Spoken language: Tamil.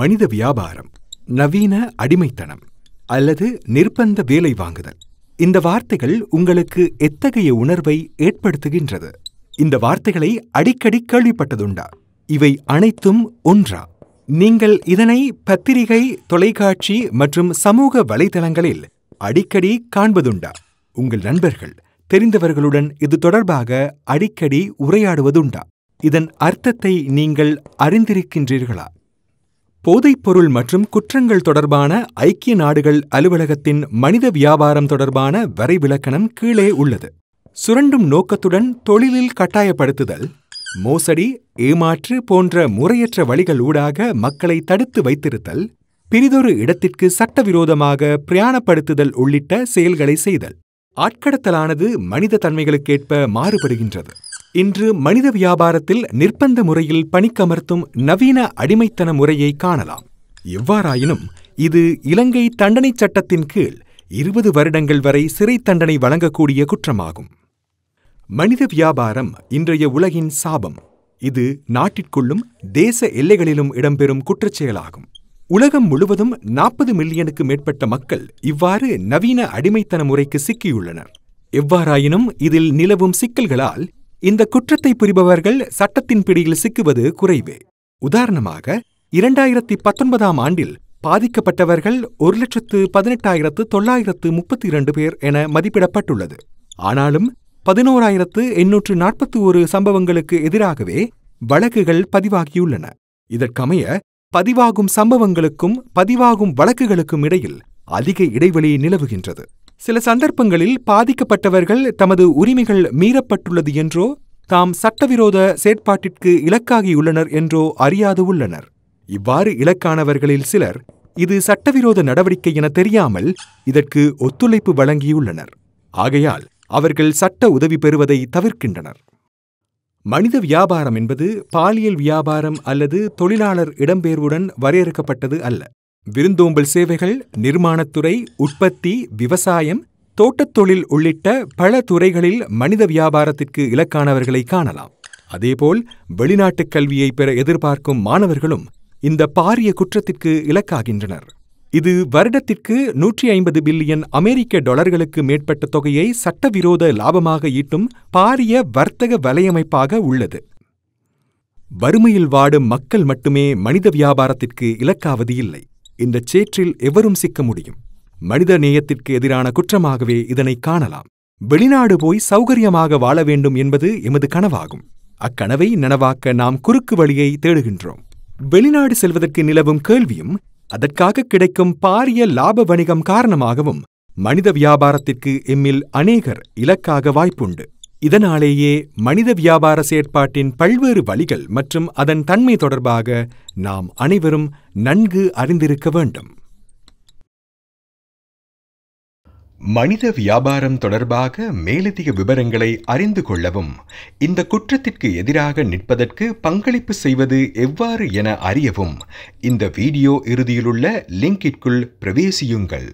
மனித வியாபாரம் நவீன அடிமைத்தனம் அல்லது நிர்பந்த வேலை வாங்குதல் இந்த வார்த்தைகள் உங்களுக்கு எத்தகைய உணர்வை ஏற்படுத்துகின்றது இந்த வார்த்தைகளை அடிக்கடி கேள்விப்பட்டதுண்டா இவை அனைத்தும் ஒன்றா நீங்கள் இதனை பத்திரிகை தொலைக்காட்சி மற்றும் சமூக வலைதளங்களில் அடிக்கடி காண்பதுண்டா உங்கள் நண்பர்கள் தெரிந்தவர்களுடன் இது தொடர்பாக அடிக்கடி உரையாடுவதுண்டா இதன் அர்த்தத்தை நீங்கள் அறிந்திருக்கின்றீர்களா போதைப்பொருள் மற்றும் குற்றங்கள் தொடர்பான ஐக்கிய நாடுகள் அலுவலகத்தின் மனித வியாபாரம் தொடர்பான வரைவிலக்கணம் கீழே உள்ளது சுரண்டும் நோக்கத்துடன் தொழிலில் கட்டாயப்படுத்துதல் மோசடி ஏமாற்று போன்ற முறையற்ற வழிகள் ஊடாக மக்களை தடுத்து வைத்திருத்தல் பிரிதொரு இடத்திற்கு சட்டவிரோதமாக பிரயாணப்படுத்துதல் உள்ளிட்ட செயல்களை செய்தல் ஆட்கடத்தலானது மனித தன்மைகளுக்கேற்ப மாறுபடுகின்றது இன்று மனித வியாபாரத்தில் நிர்பந்த முறையில் பணிக்கமர்த்தும் நவீன அடிமைத்தன முறையை காணலாம் எவ்வாறாயினும் இது இலங்கை தண்டனை சட்டத்தின் கீழ் இருபது வருடங்கள் வரை சிறை தண்டனை வழங்கக்கூடிய குற்றமாகும் மனித வியாபாரம் இன்றைய உலகின் சாபம் இது நாட்டிற்குள்ளும் தேச எல்லைகளிலும் இடம்பெறும் குற்றச்செயலாகும் உலகம் முழுவதும் நாற்பது மில்லியனுக்கு மேற்பட்ட மக்கள் இவ்வாறு நவீன அடிமைத்தன முறைக்கு சிக்கியுள்ளனர் எவ்வாறாயினும் இதில் நிலவும் சிக்கல்களால் இந்த குற்றத்தை புரிபவர்கள் சட்டத்தின் பிடியில் சிக்குவது குறைவே உதாரணமாக இரண்டாயிரத்தி பத்தொன்பதாம் ஆண்டில் பாதிக்கப்பட்டவர்கள் ஒரு லட்சத்து பதினெட்டாயிரத்து தொள்ளாயிரத்து முப்பத்தி இரண்டு பேர் என மதிப்பிடப்பட்டுள்ளது ஆனாலும் பதினோராயிரத்து எண்ணூற்று நாற்பத்தி ஒரு சம்பவங்களுக்கு எதிராகவே வழக்குகள் பதிவாகியுள்ளன இதற்கமைய பதிவாகும் சம்பவங்களுக்கும் பதிவாகும் வழக்குகளுக்கும் இடையில் அதிக இடைவெளி நிலவுகின்றது சில சந்தர்ப்பங்களில் பாதிக்கப்பட்டவர்கள் தமது உரிமைகள் மீறப்பட்டுள்ளது என்றோ தாம் சட்டவிரோத செயற்பாட்டிற்கு இலக்காகியுள்ளனர் என்றோ அறியாது உள்ளனர் இவ்வாறு இலக்கானவர்களில் சிலர் இது சட்டவிரோத நடவடிக்கை என தெரியாமல் இதற்கு ஒத்துழைப்பு வழங்கியுள்ளனர் ஆகையால் அவர்கள் சட்ட உதவி பெறுவதை தவிர்க்கின்றனர் மனித வியாபாரம் என்பது பாலியல் வியாபாரம் அல்லது தொழிலாளர் இடம்பெயர்வுடன் வரையறுக்கப்பட்டது அல்ல விருந்தோம்பல் சேவைகள் நிர்மாணத்துறை உற்பத்தி விவசாயம் தோட்டத் தொழில் உள்ளிட்ட பல துறைகளில் மனித வியாபாரத்திற்கு இலக்கானவர்களை காணலாம் அதேபோல் வெளிநாட்டுக் கல்வியை பெற எதிர்பார்க்கும் மாணவர்களும் இந்த பாரிய குற்றத்திற்கு இலக்காகின்றனர் இது வருடத்திற்கு நூற்றி ஐம்பது பில்லியன் அமெரிக்க டாலர்களுக்கு மேற்பட்ட தொகையை சட்டவிரோத லாபமாக ஈட்டும் பாரிய வர்த்தக வலையமைப்பாக உள்ளது வறுமையில் வாடும் மக்கள் மட்டுமே மனித வியாபாரத்திற்கு இலக்காவது இல்லை இந்த சேற்றில் எவரும் சிக்க முடியும் மனித நேயத்திற்கு எதிரான குற்றமாகவே இதனை காணலாம் வெளிநாடு போய் சௌகரியமாக வாழ வேண்டும் என்பது எமது கனவாகும் அக்கனவை நனவாக்க நாம் குறுக்கு வழியை தேடுகின்றோம் வெளிநாடு செல்வதற்கு நிலவும் கேள்வியும் அதற்காக கிடைக்கும் பாரிய லாப வணிகம் காரணமாகவும் மனித வியாபாரத்திற்கு எம்மில் அநேகர் இலக்காக வாய்ப்புண்டு இதனாலேயே மனித வியாபார செயற்பாட்டின் பல்வேறு வழிகள் மற்றும் அதன் தன்மை தொடர்பாக நாம் அனைவரும் நன்கு அறிந்திருக்க வேண்டும் மனித வியாபாரம் தொடர்பாக மேலதிக விவரங்களை அறிந்து கொள்ளவும் இந்த குற்றத்திற்கு எதிராக நிற்பதற்கு பங்களிப்பு செய்வது எவ்வாறு என அறியவும் இந்த வீடியோ இறுதியிலுள்ள லிங்கிற்குள் பிரவேசியுங்கள்